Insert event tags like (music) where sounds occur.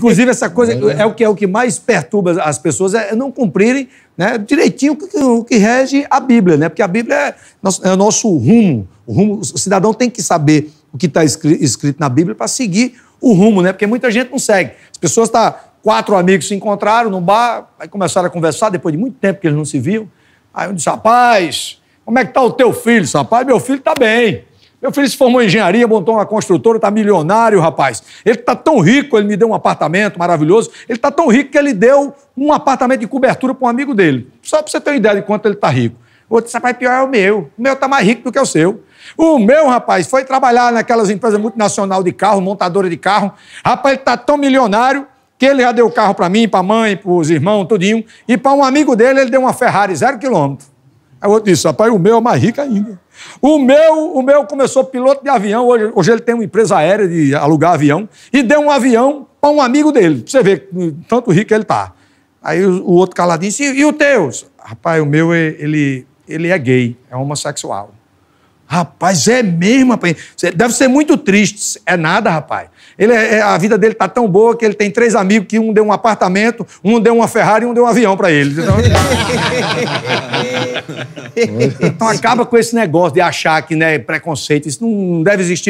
Inclusive, essa coisa é, né? é o, que, é o que mais perturba as pessoas, é não cumprirem né, direitinho o que, o que rege a Bíblia, né? Porque a Bíblia é, nosso, é o nosso rumo, o rumo. O cidadão tem que saber o que está escrito, escrito na Bíblia para seguir o rumo, né? Porque muita gente não segue. As pessoas estão. Tá, quatro amigos se encontraram no bar, aí começaram a conversar, depois de muito tempo que eles não se viam. Aí um disse, rapaz, como é que tá o teu filho? Rapaz, meu filho tá bem. Meu filho se formou em engenharia, montou uma construtora, tá milionário, rapaz. Ele tá tão rico, ele me deu um apartamento maravilhoso. Ele tá tão rico que ele deu um apartamento de cobertura para um amigo dele. Só para você ter uma ideia de quanto ele tá rico. O outro rapaz, pior é o meu. O meu tá mais rico do que o seu. O meu, rapaz, foi trabalhar naquelas empresas multinacional de carro, montadora de carro. Rapaz, ele tá tão milionário que ele já deu o carro para mim, para a mãe, para os irmãos, tudinho. E para um amigo dele, ele deu uma Ferrari zero quilômetro. Aí o outro disse: rapaz, o meu é mais rico ainda. O meu, o meu começou piloto de avião, hoje, hoje ele tem uma empresa aérea de alugar avião, e deu um avião para um amigo dele. para você vê tanto rico ele tá. Aí o, o outro caladinho disse: e, e o teu? Rapaz, o meu, é, ele, ele é gay, é homossexual. Rapaz, é mesmo, rapaz. Deve ser muito triste. É nada, rapaz. Ele é, é, a vida dele tá tão boa que ele tem três amigos que um deu um apartamento, um deu uma Ferrari e um deu um avião para ele. Então... (laughs) então acaba com esse negócio de achar que né, preconceito. Isso não deve existir.